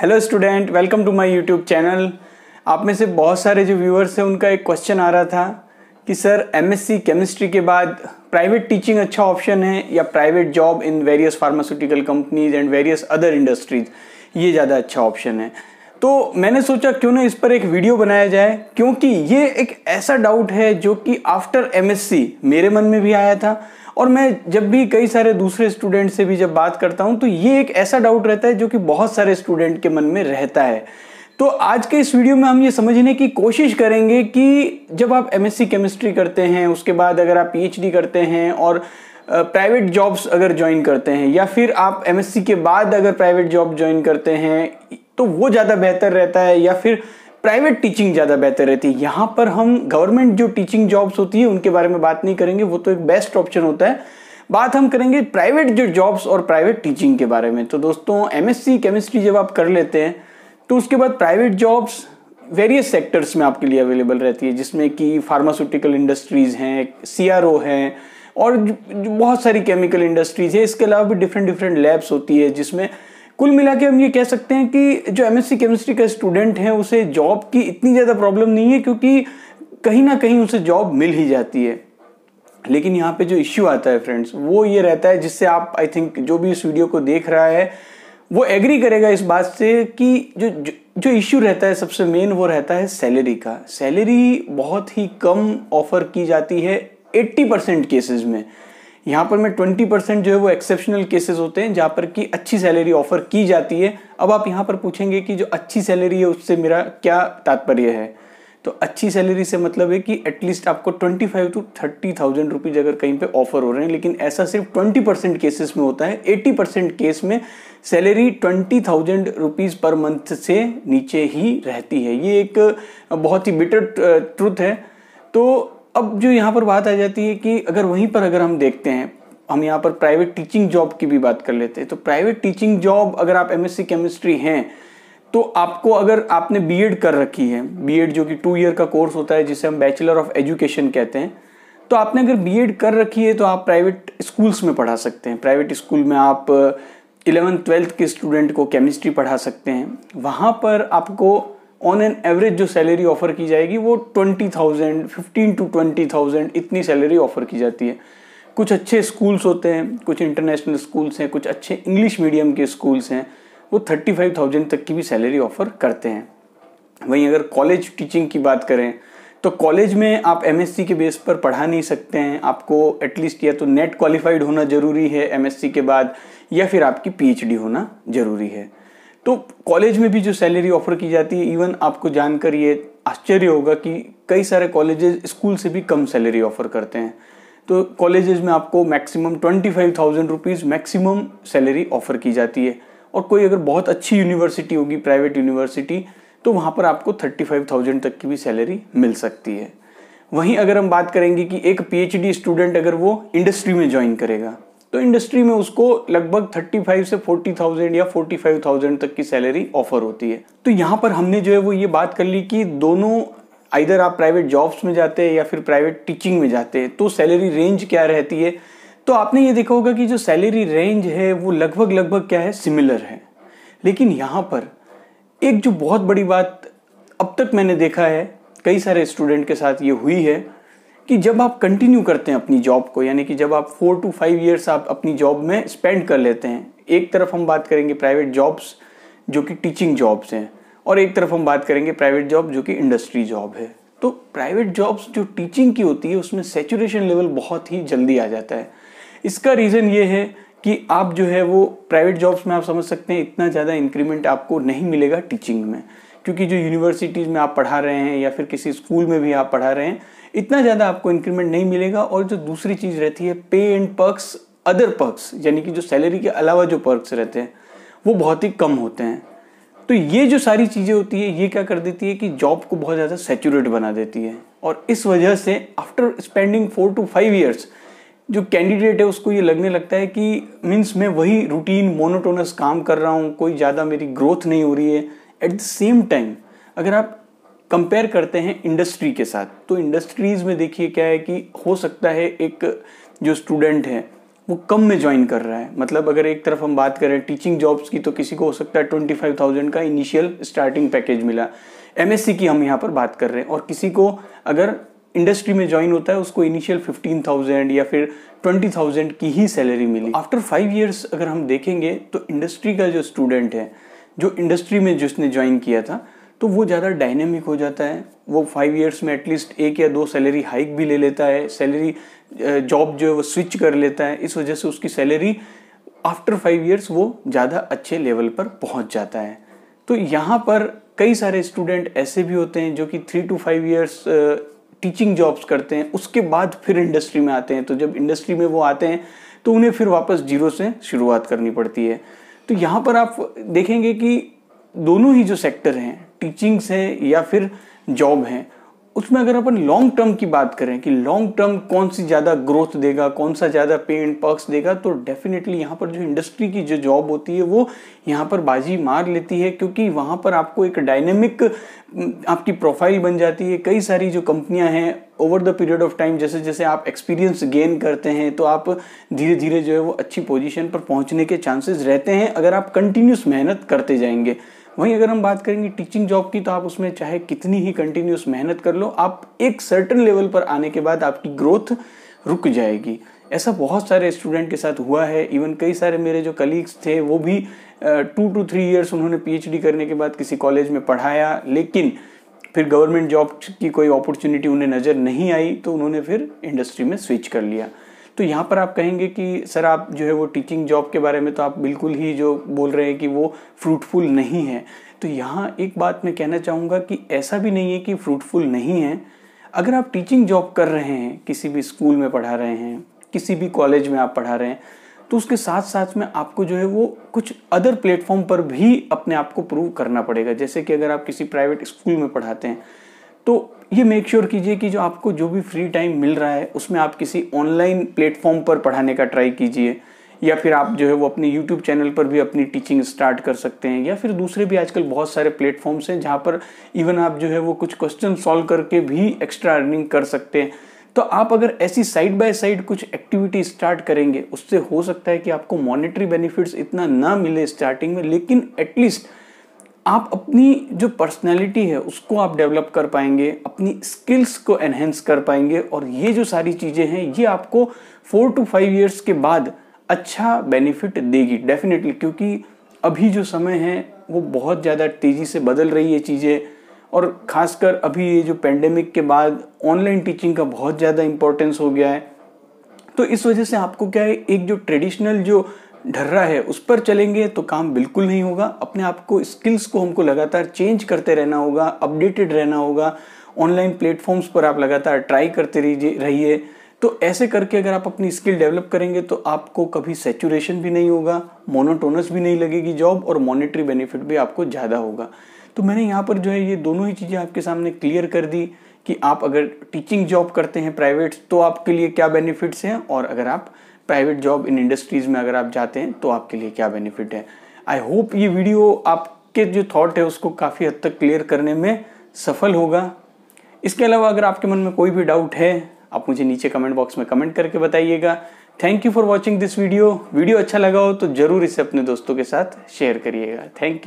hello student welcome to my YouTube channel आप में से बहुत सारे जो व्यूअर्स हैं उनका एक क्वेश्चन आ रहा था कि सर एमएससी केमिस्ट्री के बाद प्राइवेट टीचिंग अच्छा ऑप्शन है या private job in various pharmaceutical companies and various other industries ये ज़्यादा अच्छा ऑप्शन है तो मैंने सोचा क्यों ना इस पर एक वीडियो बनाया जाए क्योंकि ये एक ऐसा डाउट है जो कि आफ्टर एमएससी मेरे मन में भी आया था और मैं जब भी कई सारे दूसरे स्टूडेंट से भी जब बात करता हूँ तो ये एक ऐसा डाउट रहता है जो कि बहुत सारे स्टूडेंट के मन में रहता है तो आज के इस वीडियो में हम ये समझने की कोशिश करेंगे कि जब आप एम केमिस्ट्री करते हैं उसके बाद अगर आप पी करते हैं और प्राइवेट जॉब्स अगर ज्वाइन करते हैं या फिर आप एम के बाद अगर प्राइवेट जॉब ज्वाइन करते हैं तो वो ज़्यादा बेहतर रहता है या फिर प्राइवेट टीचिंग ज़्यादा बेहतर रहती है यहाँ पर हम गवर्नमेंट जो टीचिंग जॉब्स होती है उनके बारे में बात नहीं करेंगे वो तो एक बेस्ट ऑप्शन होता है बात हम करेंगे प्राइवेट जो जॉब्स और प्राइवेट टीचिंग के बारे में तो दोस्तों एम केमिस्ट्री जब आप कर लेते हैं तो उसके बाद प्राइवेट जॉब्स वेरियस सेक्टर्स में आपके लिए अवेलेबल रहती है जिसमें कि फार्मास्यूटिकल इंडस्ट्रीज़ हैं सी हैं और बहुत सारी केमिकल इंडस्ट्रीज़ है इसके अलावा भी डिफरेंट डिफरेंट लैब्स होती है जिसमें कुल मिला के हम ये कह सकते हैं कि जो एमएससी केमिस्ट्री का स्टूडेंट है उसे जॉब की इतनी ज़्यादा प्रॉब्लम नहीं है क्योंकि कहीं ना कहीं उसे जॉब मिल ही जाती है लेकिन यहाँ पे जो इश्यू आता है फ्रेंड्स वो ये रहता है जिससे आप आई थिंक जो भी इस वीडियो को देख रहा है वो एग्री करेगा इस बात से कि जो जो इश्यू रहता है सबसे मेन वो रहता है सैलरी का सैलरी बहुत ही कम ऑफर की जाती है 80 परसेंट केसेज में यहाँ पर मैं 20 परसेंट जो है वो एक्सेप्शनल केसेस होते हैं जहाँ पर कि अच्छी सैलरी ऑफर की जाती है अब आप यहाँ पर पूछेंगे कि जो अच्छी सैलरी है उससे मेरा क्या तात्पर्य है तो अच्छी सैलरी से मतलब है कि एटलीस्ट आपको twenty five to thirty thousand rupees अगर कहीं पे ऑफर हो रहे हैं लेकिन ऐसा सिर्फ ट्वेंटी परसेंट केसेस में होता है एटी परसेंट केस में salary twenty thousand rupees per month से नीचे ही रहती है ये एक बहुत ही बिटर ट्रूथ है तो अब जो यहाँ पर बात आ जाती है कि अगर वहीं पर अगर हम देखते हैं हम यहाँ पर प्राइवेट टीचिंग जॉब की भी बात कर लेते हैं तो प्राइवेट टीचिंग जॉब अगर आप एमएससी केमिस्ट्री हैं तो आपको अगर आपने बीएड कर रखी है बीएड जो कि टू ईयर का कोर्स होता है जिसे हम बैचलर ऑफ एजुकेशन कहते हैं तो आपने अगर बीएड कर रखी है तो आप प्राइवेट स्कूल्स में पढ़ा सकते हैं प्राइवेट स्कूल में आप इलेवेंथ ट्वेल्थ के स्टूडेंट को केमिस्ट्री पढ़ा सकते हैं वहाँ पर आपको ऑन एन एवरेज जो सैलरी ऑफर की जाएगी वो twenty thousand fifteen to twenty thousand इतनी सैलरी ऑफर की जाती है कुछ अच्छे स्कूल्स होते हैं कुछ इंटरनेशनल स्कूल्स हैं कुछ अच्छे इंग्लिश मीडियम के स्कूल्स हैं वो थर्टी फाइव थाउजेंड तक की भी सैलरी ऑफर करते हैं वहीं अगर कॉलेज टीचिंग की बात करें तो कॉलेज में आप एम के बेस पर पढ़ा नहीं सकते हैं आपको एटलीस्ट या तो नेट क्वालिफाइड होना ज़रूरी है एम के बाद या फिर आपकी पी होना ज़रूरी है तो कॉलेज में भी जो सैलरी ऑफर की जाती है इवन आपको जानकर ये आश्चर्य होगा कि कई सारे कॉलेजेस स्कूल से भी कम सैलरी ऑफर करते हैं तो कॉलेजेस में आपको maximum twenty five thousand rupees maximum salary offer की जाती है और कोई अगर बहुत अच्छी यूनिवर्सिटी होगी प्राइवेट यूनिवर्सिटी तो वहाँ पर आपको थर्टी फाइव थाउजेंड तक की भी सैलरी मिल सकती है वहीं अगर हम बात करेंगे कि एक पीएचडी स्टूडेंट अगर वो इंडस्ट्री में ज्वाइन करेगा तो इंडस्ट्री में उसको लगभग 35 से 40,000 या 45,000 तक की सैलरी ऑफर होती है तो यहाँ पर हमने जो है वो ये बात कर ली कि दोनों आइधर आप प्राइवेट जॉब्स में जाते हैं या फिर प्राइवेट टीचिंग में जाते हैं तो सैलरी रेंज क्या रहती है तो आपने ये देखा होगा कि जो सैलरी रेंज है वो लगभग लगभग क्या है सिमिलर है लेकिन यहाँ पर एक जो बहुत बड़ी बात अब तक मैंने देखा है कई सारे स्टूडेंट के साथ ये हुई है कि जब आप कंटिन्यू करते हैं अपनी जॉब को यानी कि जब आप फोर टू फाइव ईयर्स आप अपनी जॉब में स्पेंड कर लेते हैं एक तरफ हम बात करेंगे प्राइवेट जॉब्स जो कि टीचिंग जॉब्स हैं और एक तरफ हम बात करेंगे प्राइवेट जॉब जो कि इंडस्ट्री जॉब है तो प्राइवेट जॉब्स जो टीचिंग की होती है उसमें सेचुरेशन लेवल बहुत ही जल्दी आ जाता है इसका रीज़न ये है कि आप जो है वो प्राइवेट जॉब्स में आप समझ सकते हैं इतना ज़्यादा इंक्रीमेंट आपको नहीं मिलेगा टीचिंग में क्योंकि जो यूनिवर्सिटीज़ में आप पढ़ा रहे हैं या फिर किसी स्कूल में भी आप पढ़ा रहे हैं इतना ज़्यादा आपको इंक्रीमेंट नहीं मिलेगा और जो दूसरी चीज़ रहती है पे एंड पर्क्स अदर पर्क्स यानी कि जो सैलरी के अलावा जो पर्क्स रहते हैं वो बहुत ही कम होते हैं तो ये जो सारी चीज़ें होती है ये क्या कर देती है कि जॉब को बहुत ज़्यादा सेचूरेट बना देती है और इस वजह से after spending four to five years जो कैंडिडेट है उसको ये लगने लगता है कि मीन्स मैं वही रूटीन मोनोटोनस काम कर रहा हूँ कोई ज़्यादा मेरी ग्रोथ नहीं हो रही है एट द सेम टाइम अगर आप कंपेयर करते हैं इंडस्ट्री के साथ तो इंडस्ट्रीज़ में देखिए क्या है कि हो सकता है एक जो स्टूडेंट है वो कम में ज्वाइन कर रहा है मतलब अगर एक तरफ हम बात करें टीचिंग जॉब्स की तो किसी को हो सकता है ट्वेंटी फाइव थाउजेंड का इनिशियल स्टार्टिंग पैकेज मिला एम की हम यहाँ पर बात कर रहे हैं और किसी को अगर इंडस्ट्री में ज्वाइन होता है उसको इनिशियल फिफ्टीन थाउजेंड या फिर ट्वेंटी थाउजेंड की ही सैलरी मिली आफ्टर फाइव ईयर्स अगर हम देखेंगे तो इंडस्ट्री का जो स्टूडेंट है जो इंडस्ट्री में जिसने ज्वाइन किया था तो वो ज़्यादा डायनेमिक हो जाता है वो फाइव इयर्स में एटलीस्ट एक या दो सैलरी हाइक भी ले लेता है सैलरी जॉब जो है वो स्विच कर लेता है इस वजह से उसकी सैलरी आफ्टर फाइव इयर्स वो ज़्यादा अच्छे लेवल पर पहुंच जाता है तो यहाँ पर कई सारे स्टूडेंट ऐसे भी होते हैं जो कि three to five years teaching jobs करते हैं उसके बाद फिर इंडस्ट्री में आते हैं तो जब इंडस्ट्री में वो आते हैं तो उन्हें फिर वापस जीरो से शुरुआत करनी पड़ती है तो यहाँ पर आप देखेंगे कि दोनों ही जो सेक्टर हैं टीचिंग्स हैं या फिर जॉब हैं उसमें अगर अपन लॉन्ग टर्म की बात करें कि लॉन्ग टर्म कौन सी ज़्यादा ग्रोथ देगा कौन सा ज़्यादा पे एंड पर्क्स देगा तो डेफिनेटली यहाँ पर जो इंडस्ट्री की जो जॉब होती है वो यहाँ पर बाजी मार लेती है क्योंकि वहाँ पर आपको एक डायनेमिक आपकी प्रोफाइल बन जाती है कई सारी जो कंपनियाँ हैं over the period of time जैसे जैसे आप एक्सपीरियंस गेन करते हैं तो आप धीरे धीरे जो है वो अच्छी पोजिशन पर पहुंचने के चांसेस रहते हैं अगर आप कंटिन्यूस मेहनत करते जाएंगे वहीं अगर हम बात करेंगे टीचिंग जॉब की तो आप उसमें चाहे कितनी ही कंटिन्यूस मेहनत कर लो आप एक सर्टन लेवल पर आने के बाद आपकी ग्रोथ रुक जाएगी ऐसा बहुत सारे स्टूडेंट के साथ हुआ है इवन कई सारे मेरे जो कलीग्स थे वो भी टू टू थ्री इयर्स उन्होंने पीएचडी करने के बाद किसी कॉलेज में पढ़ाया लेकिन फिर गवर्नमेंट जॉब की कोई अपॉर्चुनिटी उन्हें नज़र नहीं आई तो उन्होंने फिर इंडस्ट्री में स्विच कर लिया तो यहाँ पर आप कहेंगे कि सर आप जो है वो टीचिंग जॉब के बारे में तो आप बिल्कुल ही जो बोल रहे हैं कि वो फ्रूटफुल नहीं है तो यहाँ एक बात मैं कहना चाहूँगा कि ऐसा भी नहीं है कि फ्रूटफुल नहीं है अगर आप टीचिंग जॉब कर रहे हैं किसी भी स्कूल में पढ़ा रहे हैं किसी भी कॉलेज में आप पढ़ा रहे हैं तो उसके साथ साथ में आपको जो है वो कुछ अदर प्लेटफॉर्म पर भी अपने आप को प्रूव करना पड़ेगा जैसे कि अगर आप किसी प्राइवेट स्कूल में पढ़ाते हैं तो ये मेक श्योर कीजिए कि जो आपको जो भी फ्री टाइम मिल रहा है उसमें आप किसी ऑनलाइन प्लेटफॉर्म पर पढ़ाने का ट्राई कीजिए या फिर आप जो है वो अपने यूट्यूब चैनल पर भी अपनी टीचिंग स्टार्ट कर सकते हैं या फिर दूसरे भी आजकल बहुत सारे प्लेटफॉर्म्स हैं जहाँ पर इवन आप जो है वो कुछ क्वेश्चन सॉल्व करके भी एक्स्ट्रा अर्निंग कर सकते हैं तो आप अगर ऐसी साइड बाय साइड कुछ एक्टिविटी स्टार्ट करेंगे उससे हो सकता है कि आपको मॉनेटरी बेनिफिट्स इतना ना मिले स्टार्टिंग में लेकिन एटलीस्ट आप अपनी जो पर्सनैलिटी है उसको आप डेवलप कर पाएंगे अपनी स्किल्स को एनहेंस कर पाएंगे और ये जो सारी चीज़ें हैं ये आपको फोर टू फाइव ईयर्स के बाद अच्छा बेनिफिट देगी डेफिनेटली क्योंकि अभी जो समय है वो बहुत ज़्यादा तेज़ी से बदल रही है चीज़ें और ख़ासकर अभी ये जो पेंडेमिक के बाद ऑनलाइन टीचिंग का बहुत ज़्यादा इम्पोर्टेंस हो गया है तो इस वजह से आपको क्या है एक जो ट्रेडिशनल जो ढर्रा है उस पर चलेंगे तो काम बिल्कुल नहीं होगा अपने आप को स्किल्स को हमको लगातार चेंज करते रहना होगा अपडेटेड रहना होगा ऑनलाइन प्लेटफॉर्म्स पर आप लगातार ट्राई करते रहिए तो ऐसे करके अगर आप अपनी स्किल डेवलप करेंगे तो आपको कभी सेचुरेशन भी नहीं होगा मोनोटोनस भी नहीं लगेगी जॉब और मॉनेटरी बेनिफिट भी आपको ज़्यादा होगा तो मैंने यहाँ पर जो है ये दोनों ही चीज़ें आपके सामने क्लियर कर दी कि आप अगर टीचिंग जॉब करते हैं प्राइवेट तो आपके लिए क्या बेनिफिट्स हैं और अगर आप प्राइवेट जॉब इन इंडस्ट्रीज़ में अगर आप जाते हैं तो आपके लिए क्या बेनिफिट है आई होप ये वीडियो आपके जो थॉट है उसको काफ़ी हद तक क्लियर करने में सफल होगा इसके अलावा अगर आपके मन में कोई भी डाउट है आप मुझे नीचे कमेंट बॉक्स में कमेंट करके बताइएगा thank you for watching this video video अच्छा लगा हो तो ज़रूर इसे अपने दोस्तों के साथ शेयर करिएगा थैंक यू